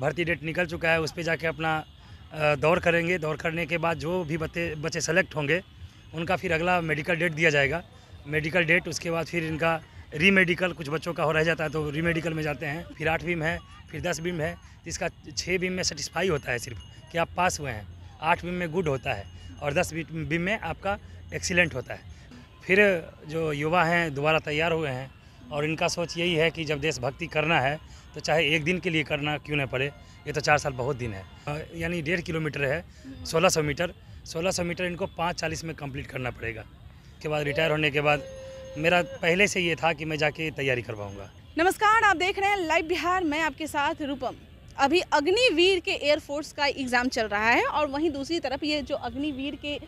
भर्ती डेट निकल चुका है उस पर जाके अपना दौड़ करेंगे दौड़ करने के बाद जो भी बच्चे बच्चे सेलेक्ट होंगे उनका फिर अगला मेडिकल डेट दिया जाएगा मेडिकल डेट उसके बाद फिर इनका री मेडिकल कुछ बच्चों का हो रह जाता है तो री मेडिकल में जाते हैं फिर आठ बीम है फिर दस बीम है इसका छः बीम में सेटिस्फाई होता है सिर्फ कि आप पास हुए हैं आठ बीम में गुड होता है और दस बीम में आपका एक्सीलेंट होता है फिर जो युवा हैं दोबारा तैयार हुए हैं और इनका सोच यही है कि जब देशभक्ति करना है तो चाहे एक दिन के लिए करना क्यों ना पड़े ये तो चार साल बहुत दिन है यानी डेढ़ किलोमीटर है सोलह सौ मीटर सोलह सौ मीटर इनको पाँच चालीस में कंप्लीट करना पड़ेगा के बाद रिटायर होने के बाद मेरा पहले से ये था कि मैं जाके तैयारी करवाऊँगा नमस्कार आप देख रहे हैं लाइव बिहार मैं आपके साथ रूपम अभी अग्निवीर के एयरफोर्स का एग्ज़ाम चल रहा है और वहीं दूसरी तरफ ये जो अग्निवीर के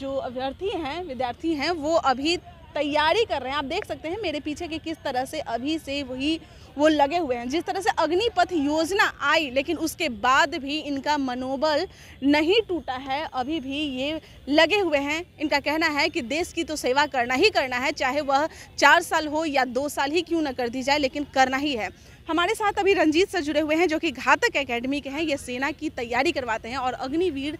जो अभ्यर्थी हैं विद्यार्थी हैं वो अभी तैयारी कर रहे हैं आप देख सकते हैं मेरे पीछे कि किस तरह से अभी से वही वो लगे हुए हैं जिस तरह से अग्निपथ योजना आई लेकिन उसके बाद भी इनका मनोबल नहीं टूटा है अभी भी ये लगे हुए हैं इनका कहना है कि देश की तो सेवा करना ही करना है चाहे वह चार साल हो या दो साल ही क्यों ना कर दी जाए लेकिन करना ही है हमारे साथ अभी रंजीत सर जुड़े हुए हैं जो कि घातक एकेडमी के हैं ये सेना की तैयारी करवाते हैं और अग्निवीर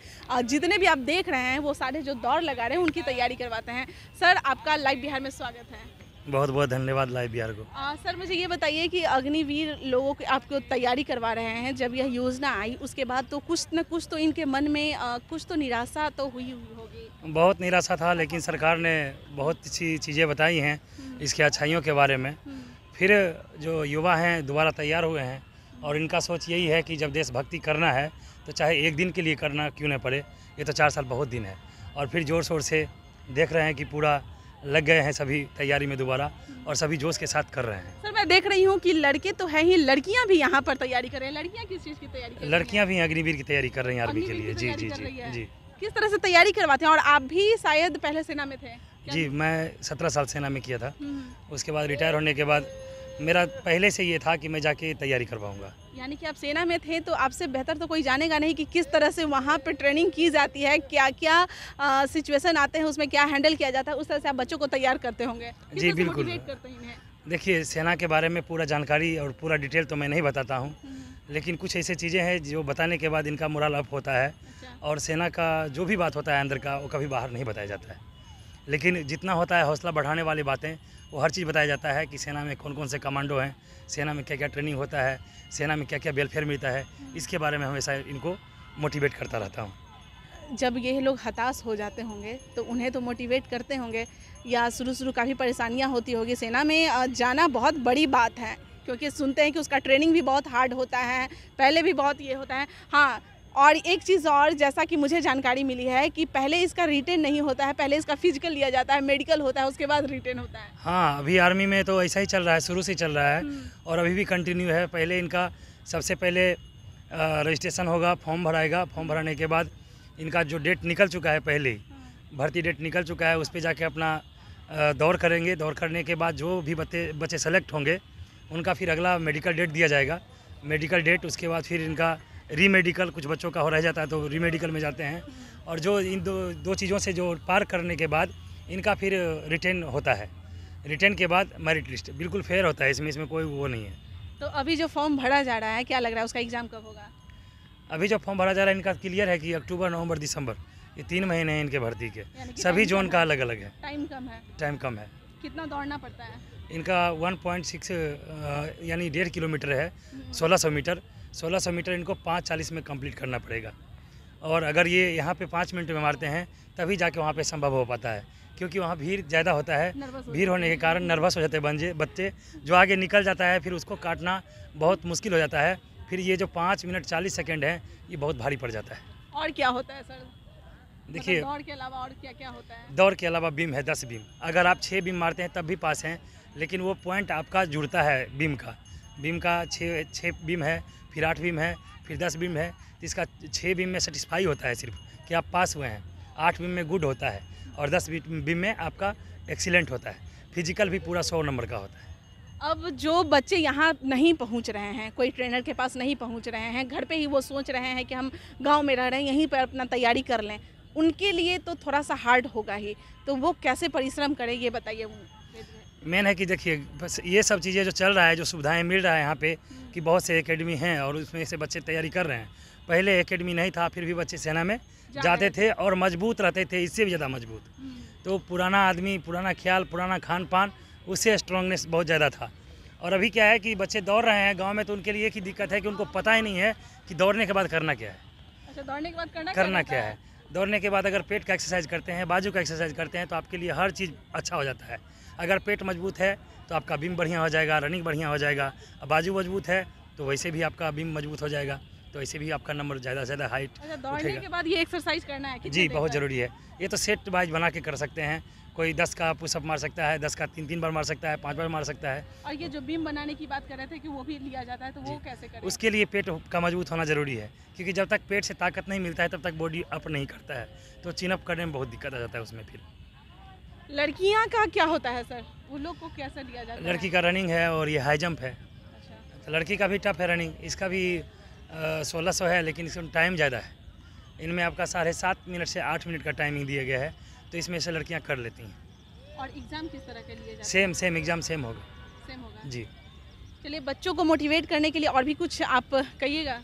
जितने भी आप देख रहे हैं वो सारे जो दौड़ लगा रहे हैं उनकी तैयारी करवाते हैं सर आपका लाइव बिहार में स्वागत है बहुत बहुत धन्यवाद लाइव बिहार को आ, सर मुझे ये बताइए कि अग्निवीर लोगों की आपको तैयारी करवा रहे हैं जब यह योजना आई उसके बाद तो कुछ न कुछ तो इनके मन में आ, कुछ तो निराशा तो हुई होगी बहुत निराशा था लेकिन सरकार ने बहुत सी चीज़ें बताई हैं हम्म। इसके अच्छाइयों के बारे में हम्म। फिर जो युवा हैं दोबारा तैयार हुए हैं और इनका सोच यही है कि जब देशभक्ति करना है तो चाहे एक दिन के लिए करना क्यों ना पड़े ये तो चार साल बहुत दिन है और फिर ज़ोर शोर से देख रहे हैं कि पूरा लग गए हैं सभी तैयारी में दोबारा और सभी जोश के साथ कर रहे हैं सर मैं देख रही हूँ कि लड़के तो हैं ही लड़कियाँ भी यहाँ पर तैयारी कर रहे हैं लड़कियाँ किस चीज़ की तैयारी लड़कियाँ भी अग्निवीर की तैयारी कर रही हैं आर्मी के लिए जी जी जी जी किस तरह से तैयारी करवाते हैं और आप भी शायद पहले सेना में थे जी मैं सत्रह साल सेना में किया था हम्म। उसके बाद रिटायर होने के बाद मेरा पहले से ये था कि मैं जाके तैयारी करवाऊँगा यानी कि आप सेना में थे तो आपसे बेहतर तो कोई जानेगा नहीं कि किस तरह से वहाँ पर ट्रेनिंग की जाती है क्या क्या सिचुएशन आते हैं उसमें क्या हैंडल किया जाता है उस तरह से आप बच्चों को तैयार करते होंगे जी बिल्कुल देखिए सेना के बारे में पूरा जानकारी और पूरा डिटेल तो मैं नहीं बताता हूँ हम्म। लेकिन कुछ ऐसी चीज़ें हैं जो बताने के बाद इनका मुराल अप होता है अच्छा। और सेना का जो भी बात होता है अंदर का वो कभी बाहर नहीं बताया जाता है लेकिन जितना होता है हौसला बढ़ाने वाली बातें वो हर चीज़ बताया जाता है कि सेना में कौन कौन से कमांडो हैं सेना में क्या क्या ट्रेनिंग होता है सेना में क्या क्या वेलफेयर मिलता है इसके बारे में हमेशा इनको मोटिवेट करता रहता हूँ जब ये लोग हताश हो जाते होंगे तो उन्हें तो मोटिवेट करते होंगे या शुरू शुरू काफ़ी परेशानियाँ होती होगी सेना में जाना बहुत बड़ी बात है क्योंकि सुनते हैं कि उसका ट्रेनिंग भी बहुत हार्ड होता है पहले भी बहुत ये होता है हाँ और एक चीज़ और जैसा कि मुझे जानकारी मिली है कि पहले इसका रिटर्न नहीं होता है पहले इसका फिजिकल लिया जाता है मेडिकल होता है उसके बाद रिटर्न होता है हाँ अभी आर्मी में तो ऐसा ही चल रहा है शुरू से चल रहा है हम्म। और अभी भी कंटिन्यू है पहले इनका सबसे पहले रजिस्ट्रेशन होगा फॉर्म भराएगा फॉर्म भराने के बाद इनका जो डेट निकल चुका है पहले हाँ। भर्ती डेट निकल चुका है उस पर जाके अपना दौड़ करेंगे दौड़ करने के बाद जो भी बच्चे बच्चे सेलेक्ट होंगे उनका फिर अगला मेडिकल डेट दिया जाएगा मेडिकल डेट उसके बाद फिर इनका रीमेडिकल कुछ बच्चों का हो रह जाता है तो री मेडिकल में जाते हैं और जो इन दो दो चीज़ों से जो पार करने के बाद इनका फिर रिटर्न होता है रिटर्न के बाद मेरिट लिस्ट बिल्कुल फेयर होता है इसमें इसमें कोई वो नहीं है तो अभी जो फॉर्म भरा जा रहा है क्या लग रहा है उसका एग्ज़ाम कब होगा अभी जो फॉर्म भरा जा रहा है इनका क्लियर है कि अक्टूबर नवंबर दिसंबर ये तीन महीने हैं इनके भर्ती के सभी जोन का अलग अलग है टाइम कम है टाइम कम है कितना दौड़ना पड़ता है इनका 1.6 यानी डेढ़ किलोमीटर है 1600 मीटर 1600 मीटर इनको पाँच चालीस में कंप्लीट करना पड़ेगा और अगर ये यहाँ पे पाँच मिनट में मारते हैं तभी जाके वहाँ पे संभव हो पाता है क्योंकि वहाँ भीड़ ज़्यादा होता है भीड़ होने के कारण नर्वस हो जाते हैं बंजे बच्चे जो आगे निकल जाता है फिर उसको काटना बहुत मुश्किल हो जाता है फिर ये जो पाँच मिनट चालीस सेकेंड है ये बहुत भारी पड़ जाता है और क्या होता है सर मतलब देखिए दौड़ के अलावा और क्या क्या होता है दौड़ के अलावा बीम है दस बीम अगर आप छः बीम मारते हैं तब भी पास हैं लेकिन वो पॉइंट आपका जुड़ता है बीम का बीम का छः छः बीम है फिर आठ बीम है फिर दस बीम है तो इसका छः बीम में सेटिस्फाई होता है सिर्फ कि आप पास हुए हैं आठ बीम में गुड होता है और दस बीम में आपका एक्सीलेंट होता है फिजिकल भी पूरा सौ नंबर का होता है अब जो बच्चे यहाँ नहीं पहुँच रहे हैं कोई ट्रेनर के पास नहीं पहुँच रहे हैं घर पे ही वो सोच रहे हैं कि हम गांव में रह रहे हैं यहीं पर अपना तैयारी कर लें उनके लिए तो थोड़ा सा हार्ड होगा ही तो वो कैसे परिश्रम करें ये बताइए मेन है कि देखिए बस ये सब चीज़ें जो चल रहा है जो सुविधाएं मिल रहा है यहाँ पे कि बहुत से एकेडमी हैं और उसमें से बच्चे तैयारी कर रहे हैं पहले एकेडमी नहीं था फिर भी बच्चे सेना में जाते थे और मजबूत रहते थे इससे भी ज़्यादा मजबूत हम्म। तो पुराना आदमी पुराना ख्याल पुराना खान पान उससे स्ट्रांगनेस बहुत ज़्यादा था और अभी क्या है कि बच्चे दौड़ रहे हैं गाँव में तो उनके लिए एक ही दिक्कत है कि उनको पता ही नहीं है कि दौड़ने के बाद करना क्या है अच्छा दौड़ने के बाद करना करना क्या है दौड़ने के बाद अगर पेट का एक्सरसाइज करते हैं बाजू का एक्सरसाइज करते हैं तो आपके लिए हर चीज़ अच्छा हो जाता है अगर पेट मजबूत है तो आपका बिम बढ़िया हो जाएगा रनिंग बढ़िया हो जाएगा बाजू मजबूत है तो वैसे भी आपका बिम मजबूत हो जाएगा तो ऐसे भी आपका नंबर ज़्यादा से ज़्यादा हाइट अच्छा दौड़ने के बाद ये एक्सरसाइज करना है जी बहुत ज़रूरी है ये तो सेट वाइज बना के कर सकते हैं कोई दस का पुशअप मार सकता है दस का तीन तीन बार मार सकता है पाँच बार मार सकता है और ये जो बीम बनाने की बात कर रहे थे कि वो भी लिया जाता है तो वो कैसे करें उसके लिए पेट का मजबूत होना ज़रूरी है क्योंकि जब तक पेट से ताकत नहीं मिलता है तब तक बॉडी अप नहीं करता है तो चिनअप करने में बहुत दिक्कत आ जाता है उसमें फिर लड़कियाँ का क्या होता है सर उन लोग को कैसे लिया जाता है लड़की का रनिंग है और ये हाई जम्प है अच्छा। तो लड़की का भी टफ है रनिंग इसका भी सोलह सौ है लेकिन इसमें टाइम ज़्यादा है इनमें आपका साढ़े सात मिनट से आठ मिनट का टाइमिंग दिया गया है तो इसमें से लड़कियाँ कर लेती हैं और एग्ज़ाम किस तरह के लिए जाते सेम सेम एग्ज़ाम सेम होगा सेम होगा जी चलिए बच्चों को मोटिवेट करने के लिए और भी कुछ आप कहिएगा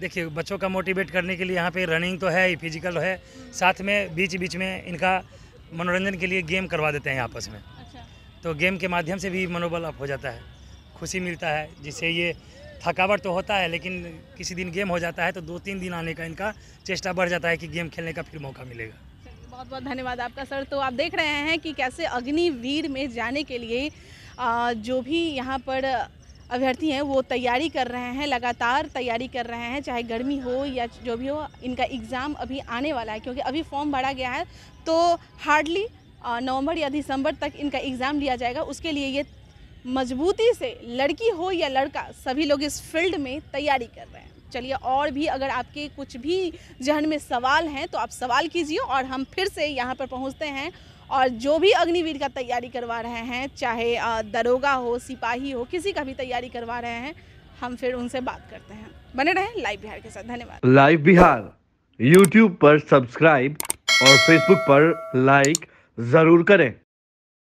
देखिए बच्चों का मोटिवेट करने के लिए यहाँ पे रनिंग तो है ही फिजिकल है साथ में बीच बीच में इनका मनोरंजन के लिए गेम करवा देते हैं आपस में अच्छा। तो गेम के माध्यम से भी मनोबल अप हो जाता है खुशी मिलता है जिससे ये थकावट तो होता है लेकिन किसी दिन गेम हो जाता है तो दो तीन दिन आने का इनका चेष्टा बढ़ जाता है कि गेम खेलने का फिर मौका मिलेगा बहुत बहुत धन्यवाद आपका सर तो आप देख रहे हैं कि कैसे अग्निवीर में जाने के लिए जो भी यहाँ पर अभ्यर्थी हैं वो तैयारी कर रहे हैं लगातार तैयारी कर रहे हैं चाहे गर्मी हो या जो भी हो इनका एग्ज़ाम अभी आने वाला है क्योंकि अभी फॉर्म भरा गया है तो हार्डली नवंबर या दिसंबर तक इनका एग्ज़ाम लिया जाएगा उसके लिए ये मजबूती से लड़की हो या लड़का सभी लोग इस फील्ड में तैयारी कर रहे हैं चलिए और भी अगर आपके कुछ भी जहन में सवाल हैं तो आप सवाल कीजिए और हम फिर से यहाँ पर पहुँचते हैं और जो भी अग्निवीर का तैयारी करवा रहे हैं चाहे दरोगा हो सिपाही हो किसी का भी तैयारी करवा रहे हैं हम फिर उनसे बात करते हैं बने रहें लाइव बिहार के साथ धन्यवाद लाइव बिहार यूट्यूब पर सब्सक्राइब और फेसबुक पर लाइक जरूर करें